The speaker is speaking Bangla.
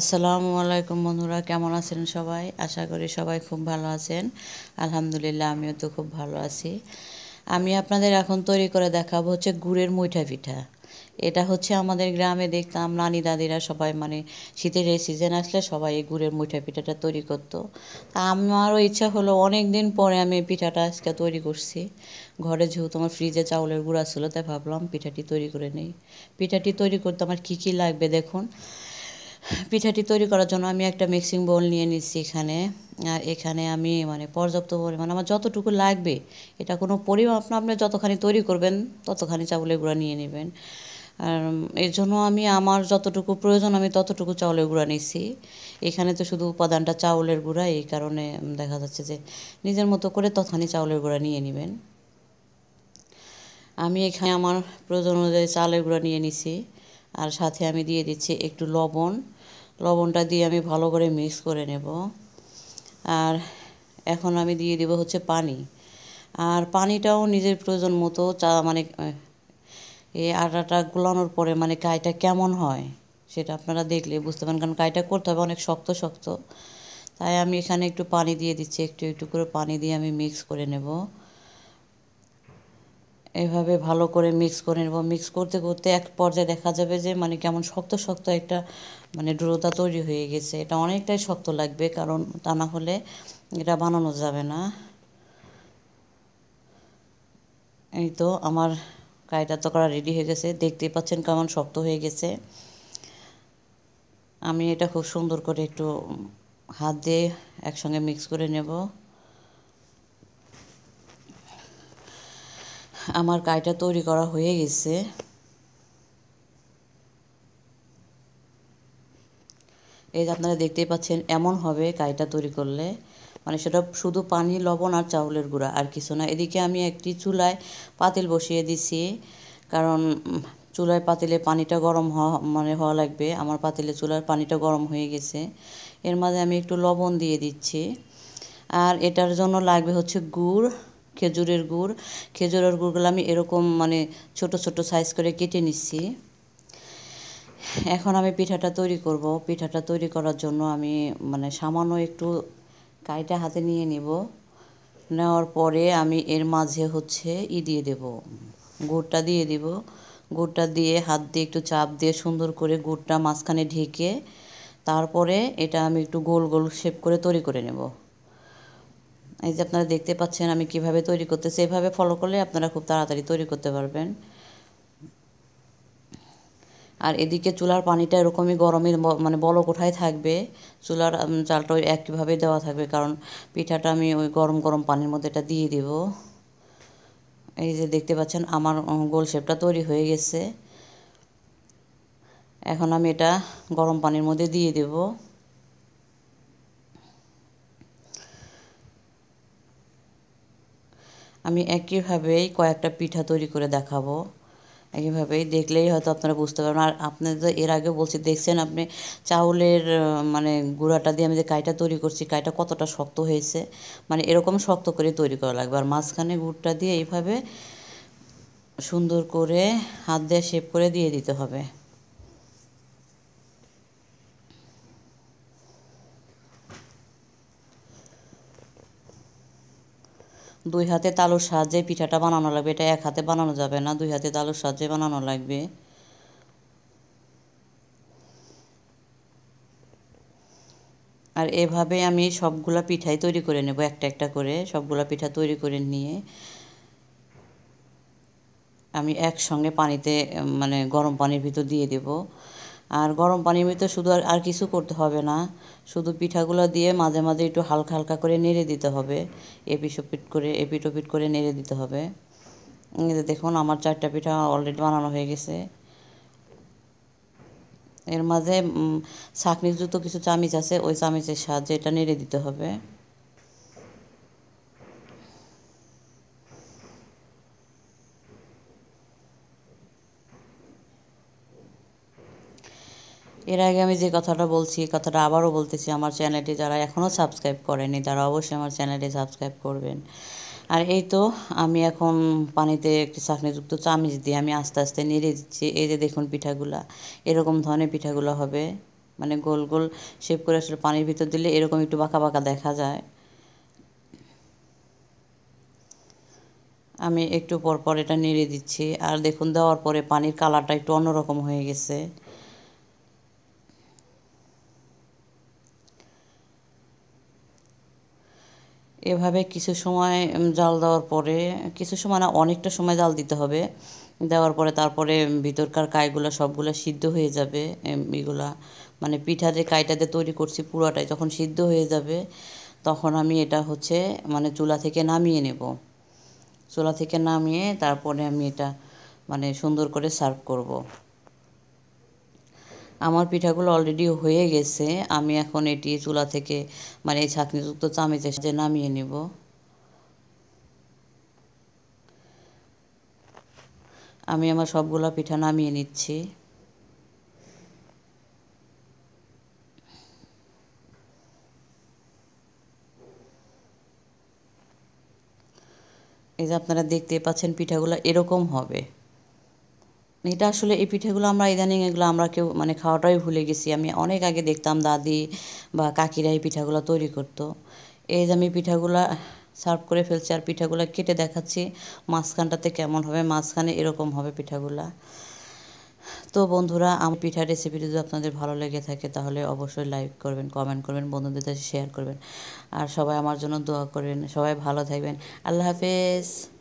আসসালামু আলাইকুম বন্ধুরা কেমন আছেন সবাই আশা করি সবাই খুব ভালো আছেন আলহামদুলিল্লাহ আমিও তো খুব ভালো আছি আমি আপনাদের এখন তৈরি করে দেখাবো হচ্ছে গুড়ের মুইঠা পিঠা এটা হচ্ছে আমাদের গ্রামে দেখতাম নানি দাদিরা সবাই মানে শীতের এই সিজন আসলে সবাই এই গুড়ের মুঠা পিঠাটা তৈরি করতো তা আমারও ইচ্ছা হলো অনেক দিন পরে আমি পিঠাটা আজকে তৈরি করছি ঘরে যেহেতু আমার ফ্রিজে চাউলের গুঁড়া ছিল তাই ভাবলাম পিঠাটি তৈরি করে নেই পিঠাটি তৈরি করতে আমার কী কী লাগবে দেখুন পিঠাটি তৈরি করার জন্য আমি একটা মিক্সিং বোল নিয়ে নিচ্ছি এখানে আর এখানে আমি মানে পর্যাপ্ত পরিমাণ আমার যতটুকু লাগবে এটা কোনো পরিমাপ না আপনি যতখানি তৈরি করবেন ততখানি চাউলের গুঁড়া নিয়ে নেবেন আর এর জন্য আমি আমার যতটুকু প্রয়োজন আমি ততটুকু চাউলের গুঁড়া নিচ্ছি এখানে তো শুধু উপাদানটা চাউলের গুঁড়া এই কারণে দেখা যাচ্ছে যে নিজের মতো করে ততখানি চাউলের গুঁড়া নিয়ে নেবেন আমি এখানে আমার প্রয়োজন অনুযায়ী চাউলের গুঁড়া নিয়ে নিছি আর সাথে আমি দিয়ে দিচ্ছি একটু লবণ লবণটা দিয়ে আমি ভালো করে মিক্স করে নেব আর এখন আমি দিয়ে দেব হচ্ছে পানি আর পানিটাও নিজের প্রয়োজন মতো চা মানে এই আটাটা গোলানোর পরে মানে কাইটা কেমন হয় সেটা আপনারা দেখলে বুঝতে পারেন কারণ কাইটা করতে হবে অনেক শক্ত শক্ত তাই আমি এখানে একটু পানি দিয়ে দিচ্ছি একটু একটু করে পানি দিয়ে আমি মিক্স করে নেব এভাবে ভালো করে মিক্স করে নেব মিক্স করতে করতে এক পর্যায়ে দেখা যাবে যে মানে কেমন শক্ত শক্ত একটা মানে ডোরোটা তৈরি হয়ে গেছে এটা অনেকটাই শক্ত লাগবে কারণ তা না হলে এটা বানানো যাবে না এই তো আমার কায়দা তো করা রেডি হয়ে গেছে দেখতে পাচ্ছেন কেমন শক্ত হয়ে গেছে আমি এটা খুব সুন্দর করে একটু হাত দিয়ে একসঙ্গে মিক্স করে নেব আমার কাইটা তৈরি করা হয়ে গেছে এই যে আপনারা দেখতেই পাচ্ছেন এমন হবে কাইটা তৈরি করলে মানে সেটা শুধু পানি লবণ আর চাউলের গুঁড়া আর কিছু না এদিকে আমি একটি চুলায় পাতিল বসিয়ে দিছি কারণ চুলায় পাতিলে পানিটা গরম হওয়া মানে হওয়া লাগবে আমার পাতিলে চুলার পানিটা গরম হয়ে গেছে এর মাঝে আমি একটু লবণ দিয়ে দিচ্ছি আর এটার জন্য লাগবে হচ্ছে গুড় খেজুরের গুড় খেজুরের গুড়গুলো আমি এরকম মানে ছোট ছোট সাইজ করে কেটে নিচ্ছি এখন আমি পিঠাটা তৈরি করব পিঠাটা তৈরি করার জন্য আমি মানে সামান্য একটু কাইটা হাতে নিয়ে নিব নেওয়ার পরে আমি এর মাঝে হচ্ছে ই দিয়ে দেব গুড়টা দিয়ে দেব গুড়টা দিয়ে হাত দিয়ে একটু চাপ দিয়ে সুন্দর করে গুড়টা মাঝখানে ঢেকে তারপরে এটা আমি একটু গোল গোল শেপ করে তৈরি করে নেব এই যে আপনারা দেখতে পাচ্ছেন আমি কিভাবে তৈরি করতেছি এভাবে ফলো করলে আপনারা খুব তাড়াতাড়ি তৈরি করতে পারবেন আর এদিকে চুলার পানিটা এরকমই গরমের মানে বলক কোঠায় থাকবে চুলার চালটা ওই একইভাবে দেওয়া থাকবে কারণ পিঠাটা আমি ওই গরম গরম পানির মধ্যে এটা দিয়ে দেব এই যে দেখতে পাচ্ছেন আমার গোল শেপটা তৈরি হয়ে গেছে এখন আমি এটা গরম পানির মধ্যে দিয়ে দেবো আমি একইভাবেই কয়েকটা পিঠা তৈরি করে দেখাবো এইভাবেই দেখলেই হয়তো আপনারা বুঝতে পারবেন আর আপনাদের তো এর আগে বলছি দেখছেন আপনি চাউলের মানে গুঁড়াটা দিয়ে আমি যে কাইটা তৈরি করছি কাইটা কতটা শক্ত হয়েছে মানে এরকম শক্ত করে তৈরি করা লাগবে আর মাঝখানে গুড়টা দিয়ে এইভাবে সুন্দর করে হাত দিয়ে শেপ করে দিয়ে দিতে হবে দুই হাতে তালুর সাহায্যে পিঠাটা বানানো লাগবে এটা এক হাতে বানানো যাবে না দুই হাতে তালুর সাহায্যে বানানো লাগবে আর এভাবে আমি সবগুলা পিঠাই তৈরি করে নেব একটা একটা করে সবগুলা পিঠা তৈরি করে নিয়ে আমি এক সঙ্গে পানিতে মানে গরম পানির ভিতর দিয়ে দেবো আর গরম পানির মধ্যে শুধু আর আর কিছু করতে হবে না শুধু পিঠাগুলো দিয়ে মাঝে মাঝে একটু হালকা হালকা করে নেড়ে দিতে হবে পিট করে এপিটোপিট করে নেড়ে দিতে হবে দেখুন আমার চারটা পিঠা অলরেডি বানানো হয়ে গেছে এর মাঝে ছাঁকনিযুক্ত কিছু চামিচ আছে ওই চামিচের সাহায্যে এটা নেড়ে দিতে হবে এর আগে আমি যে কথাটা বলছি এই কথাটা আবারও বলতেছি আমার চ্যানেলটি যারা এখনও সাবস্ক্রাইব করেনি তারা অবশ্যই আমার চ্যানেলটি সাবস্ক্রাইব করবেন আর এই তো আমি এখন পানিতে একটি চাকনিযুক্ত চামিচ দিয়ে আমি আস্তে আস্তে নেড়ে দিচ্ছি এই যে দেখুন পিঠাগুলা এরকম ধরনের পিঠাগুলো হবে মানে গোল গোল শেপ করে আসলে পানির ভিতর দিলে এরকম একটু বাঁকা বাঁকা দেখা যায় আমি একটু পর পর এটা নেড়ে দিচ্ছি আর দেখুন দেওয়ার পরে পানির কালারটা একটু অন্যরকম হয়ে গেছে এভাবে কিছু সময় জাল দেওয়ার পরে কিছু সময় না অনেকটা সময় জাল দিতে হবে দেওয়ার পরে তারপরে ভিতরকার কাইগুলো সবগুলো সিদ্ধ হয়ে যাবে এগুলা মানে পিঠা যে কাইটাতে তৈরি করছি পুরোটাই যখন সিদ্ধ হয়ে যাবে তখন আমি এটা হচ্ছে মানে চুলা থেকে নামিয়ে নেব চুলা থেকে নামিয়ে তারপরে আমি এটা মানে সুন্দর করে সার্ভ করব। আমার পিঠাগুলো অলরেডি হয়ে গেছে আমি এখন এটি চুলা থেকে মানে এই ছাঁকনিযুক্ত চামিচের সাথে নামিয়ে নিব আমি আমার সবগুলো পিঠা নামিয়ে নিচ্ছি এই যে আপনারা দেখতে পাচ্ছেন পিঠাগুলো এরকম হবে এটা আসলে এই পিঠেগুলো আমরা ইদানিং এগুলো আমরা কেউ মানে খাওয়াটাই ভুলে গেছি আমি অনেক আগে দেখতাম দাদি বা কাকিরা এই পিঠাগুলো তৈরি করতো এই যে আমি পিঠাগুলা সার্ভ করে ফেলছি আর পিঠাগুলো কেটে দেখাচ্ছি মাঝখানটাতে কেমন হবে মাঝখানে এরকম হবে পিঠাগুলা তো বন্ধুরা আমার পিঠা রেসিপি যদি আপনাদের ভালো লেগে থাকে তাহলে অবশ্যই লাইক করবেন কমেন্ট করবেন বন্ধুদের সাথে শেয়ার করবেন আর সবাই আমার জন্য দোয়া করবেন সবাই ভালো থাকবেন আল্লাহ হাফেজ